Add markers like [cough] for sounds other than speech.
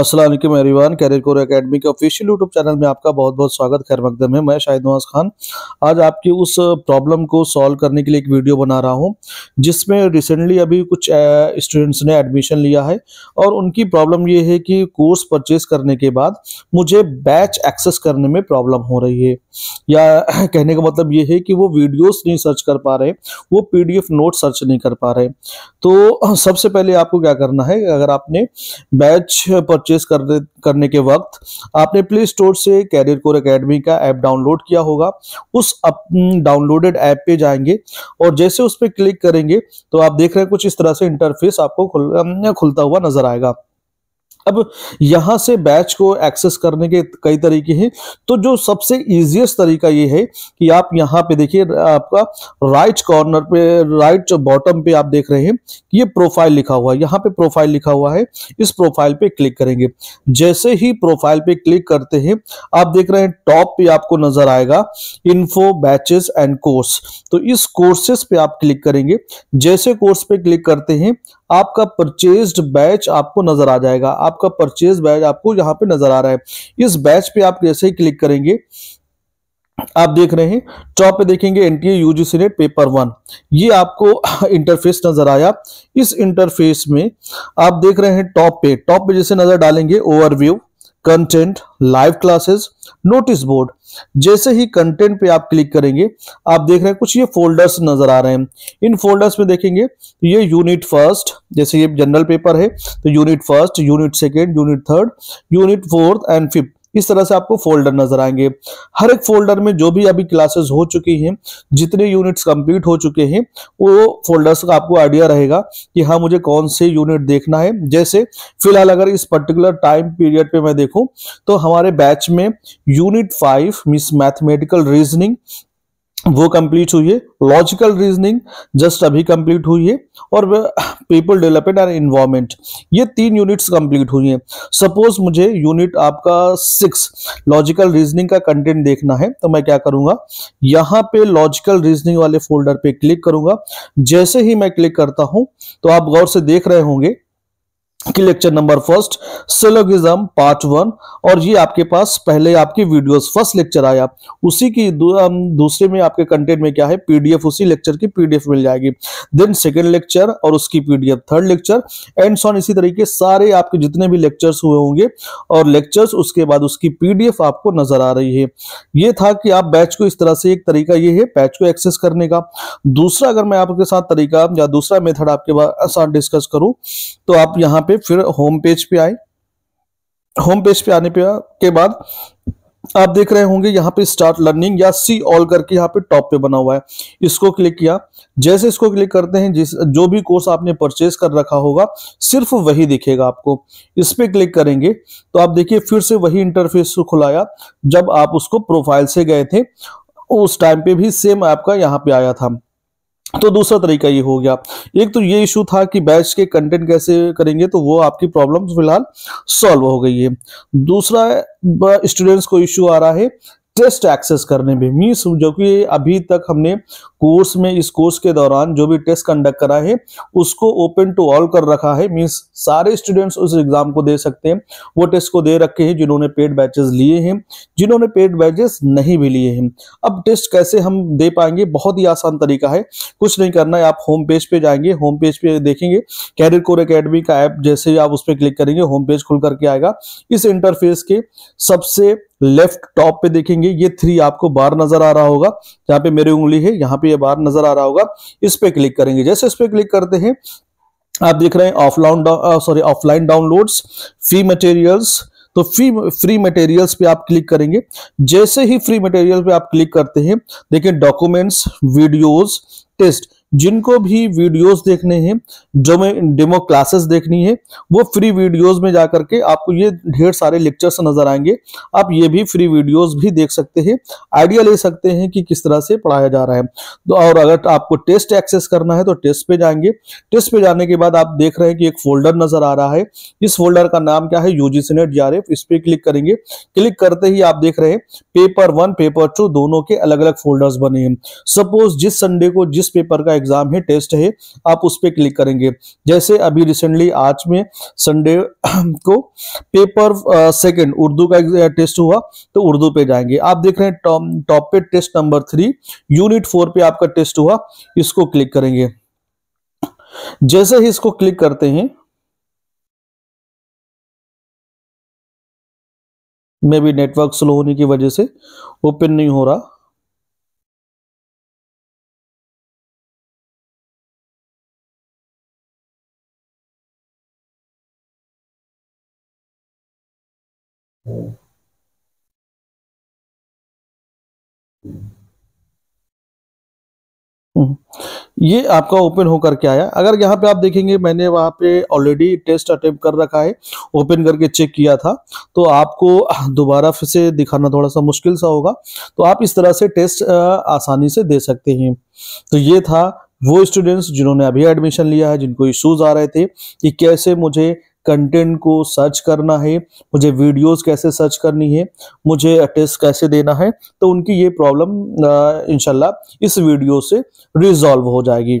Aslam everyone career core academy के official YouTube channel में आपका बहुत बहुत स्वागत खैर मकदम है मैं शाहिद नवाज खान आज आपकी उस प्रॉब्लम को सॉल्व करने के लिए एक वीडियो बना रहा हूं जिसमें रिसेंटली अभी कुछ स्टूडेंट्स ने एडमिशन लिया है और उनकी प्रॉब्लम ये है कि कोर्स परचेज करने के बाद मुझे बैच एक्सेस करने में प्रॉब्लम हो रही है या [clears throat] कहने का मतलब ये है कि वो वीडियोस नहीं सर्च कर पा रहे वो पीडीएफ नोट सर्च नहीं कर पा रहे तो [clears throat] सबसे पहले आपको क्या करना है अगर आपने बैच पर परचेज करने करने के वक्त आपने प्ले स्टोर से कैरियर कोर अकेडमी का ऐप डाउनलोड किया होगा उस डाउनलोडेड ऐप पे जाएंगे और जैसे उस पर क्लिक करेंगे तो आप देख रहे हैं कुछ इस तरह से इंटरफेस आपको खुल, खुलता हुआ नजर आएगा अब यहाँ से बैच को एक्सेस करने के कई तरीके हैं तो जो सबसे इजीएस्ट तरीका ये है कि आप यहाँ पे देखिए आपका राइट कॉर्नर पे राइट बॉटम पे आप देख रहे हैं कि ये प्रोफाइल लिखा हुआ है यहाँ पे प्रोफाइल लिखा हुआ है इस प्रोफाइल पे क्लिक करेंगे जैसे ही प्रोफाइल पे क्लिक करते हैं आप देख रहे हैं टॉप पे आपको नजर आएगा इन्फो बैचेस एंड कोर्स तो इस कोर्सेस पे आप क्लिक करेंगे जैसे कोर्स पे क्लिक करते हैं आपका परचेज बैच आपको नजर आ जाएगा आपका परचेज बैच आपको यहाँ पे नजर आ रहा है इस बैच पे आप जैसे ही क्लिक करेंगे आप देख रहे हैं टॉप पे देखेंगे NTA UGC NET paper one ये आपको इंटरफेस [laughs] नजर आया इस इंटरफेस में आप देख रहे हैं टॉप पे टॉप पे जैसे नजर डालेंगे overview content live classes notice board जैसे ही कंटेंट पे आप क्लिक करेंगे आप देख रहे हैं कुछ ये फोल्डर्स नजर आ रहे हैं इन फोल्डर्स में देखेंगे ये यूनिट फर्स्ट जैसे ये जनरल पेपर है तो unit first unit second unit third unit fourth and fifth इस तरह से आपको फोल्डर नजर आएंगे हर एक फोल्डर में जो भी अभी क्लासेस हो चुकी हैं जितने यूनिट्स कंप्लीट हो चुके हैं वो फोल्डर्स का आपको आइडिया रहेगा कि हाँ मुझे कौन से यूनिट देखना है जैसे फिलहाल अगर इस पर्टिकुलर टाइम पीरियड पे मैं देखूं तो हमारे बैच में unit five miss mathematical reasoning वो कंप्लीट हुई है लॉजिकल रीजनिंग जस्ट अभी कंप्लीट हुई है और पीपल डेवलपमेंट एंड इन्वायमेंट ये तीन यूनिट्स कंप्लीट हुई हैं सपोज मुझे यूनिट आपका सिक्स लॉजिकल रीजनिंग का कंटेंट देखना है तो मैं क्या करूंगा यहाँ पे लॉजिकल रीजनिंग वाले फोल्डर पे क्लिक करूंगा जैसे ही मैं क्लिक करता हूं तो आप गौर से देख रहे होंगे की lecture number first syllogism part one और ये आपके पास पहले आपकी वीडियोस फर्स्ट लेक्चर आया उसी की दूसरे में आपके कंटेंट में क्या है पीडीएफ उसी लेक्चर की पीडीएफ मिल जाएगी देन सेकेंड लेक्चर और उसकी PDF third lecture and so on इसी तरीके सारे आपके जितने भी लेक्चर्स हुए होंगे और लेक्चर्स उसके बाद उसकी पीडीएफ आपको नजर आ रही है ये था कि आप बैच को इस तरह से एक तरीका ये है बैच को एक्सेस करने का दूसरा अगर मैं आपके साथ तरीका या दूसरा मेथड आपके साथ डिस्कस करूं तो आप यहाँ पे पे फिर होम पेज पे आए होम पेज पे आने पे आ, के बाद आप देख रहे होंगे यहाँ पे स्टार्ट लर्निंग या सी ऑल करके यहाँ पे टॉप पे बना हुआ है इसको क्लिक किया जैसे इसको क्लिक करते हैं जिस जो भी कोर्स आपने परचेज कर रखा होगा सिर्फ वही दिखेगा आपको इस पे क्लिक करेंगे तो आप देखिए फिर से वही इंटरफेस खुलाया जब आप उसको प्रोफाइल से गए थे उस टाइम पे भी सेम आपका यहाँ पे आया था तो दूसरा तरीका ये हो गया एक तो ये इशू था कि बैच के कंटेंट कैसे करेंगे तो वो आपकी प्रॉब्लम फिलहाल सॉल्व हो गई है दूसरा स्टूडेंट्स को इशू आ रहा है टेस्ट एक्सेस करने में मीन्स जो कि अभी तक हमने कोर्स में इस कोर्स के दौरान जो भी टेस्ट कंडक्ट करा है उसको ओपन टू ऑल कर रखा है मीन्स सारे स्टूडेंट्स उस एग्जाम को दे सकते हैं वो टेस्ट को दे रखे हैं जिन्होंने पेड बैचेस लिए हैं जिन्होंने पेड बैचेस नहीं भी लिए हैं अब टेस्ट कैसे हम दे पाएंगे बहुत ही आसान तरीका है कुछ नहीं करना है आप होम पेज पे जाएंगे होम पेज पे देखेंगे कैरियर कोर अकेडमी का ऐप जैसे ही आप उस पर क्लिक करेंगे होम पेज खुल करके आएगा इस इंटरफेस के सबसे लेफ्ट टॉप पे देखेंगे ये थ्री आपको बार नजर आ रहा होगा जहाँ पे मेरी उंगली है यहाँ पे ये बाहर नजर आ रहा होगा इस पर क्लिक करेंगे जैसे इस पर क्लिक करते हैं आप देख रहे हैं offline sorry offline downloads free materials तो फ्री फ्री मटेरियल्स पे आप क्लिक करेंगे जैसे ही फ्री मटेरियल पे आप क्लिक करते हैं देखिए डॉक्यूमेंट्स वीडियोस टेस्ट जिनको भी वीडियोस देखने हैं जो मैं डेमो क्लासेस देखनी है वो फ्री वीडियोस में जा करके आपको ये ढेर सारे लेक्चर्स नजर आएंगे आप ये भी फ्री वीडियोस भी देख सकते हैं आइडिया ले सकते हैं कि किस तरह से पढ़ाया जा रहा है तो और अगर आपको टेस्ट एक्सेस करना है तो टेस्ट पे जाएंगे टेस्ट पे जाने के बाद आप देख रहे हैं कि एक फोल्डर नजर आ रहा है इस फोल्डर का नाम क्या है यूजी सीनेट आर इस पर क्लिक करेंगे क्लिक करते ही आप देख रहे हैं पेपर वन पेपर टू दोनों के अलग अलग फोल्डर्स बने हैं सपोज जिस संडे को जिस पेपर का एग्जाम है टेस्ट है आप उस पर क्लिक करेंगे जैसे अभी रिसेंटली आज में संडे [clears throat] को पेपर सेकेंड उर्दू का टेस्ट हुआ तो उर्दू पे जाएंगे आप देख रहे हैं टॉप पे test number three unit four पे आपका टेस्ट हुआ इसको क्लिक करेंगे जैसे ही इसको क्लिक करते हैं मे भी नेटवर्क स्लो होने की वजह से ओपन नहीं हो रहा हम्म। ये आपका ओपन होकर के आया अगर यहाँ पे आप देखेंगे मैंने वहां पे ऑलरेडी टेस्ट अटेम्प कर रखा है ओपन करके चेक किया था तो आपको दोबारा फिर से दिखाना थोड़ा सा मुश्किल सा होगा तो आप इस तरह से टेस्ट आसानी से दे सकते हैं तो ये था वो स्टूडेंट्स जिन्होंने अभी एडमिशन लिया है जिनको इश्यूज आ रहे थे कि कैसे मुझे कंटेंट को सर्च करना है मुझे वीडियोस कैसे सर्च करनी है मुझे टेस्ट कैसे देना है तो उनकी ये प्रॉब्लम इनशाला इस वीडियो से रिजॉल्व हो जाएगी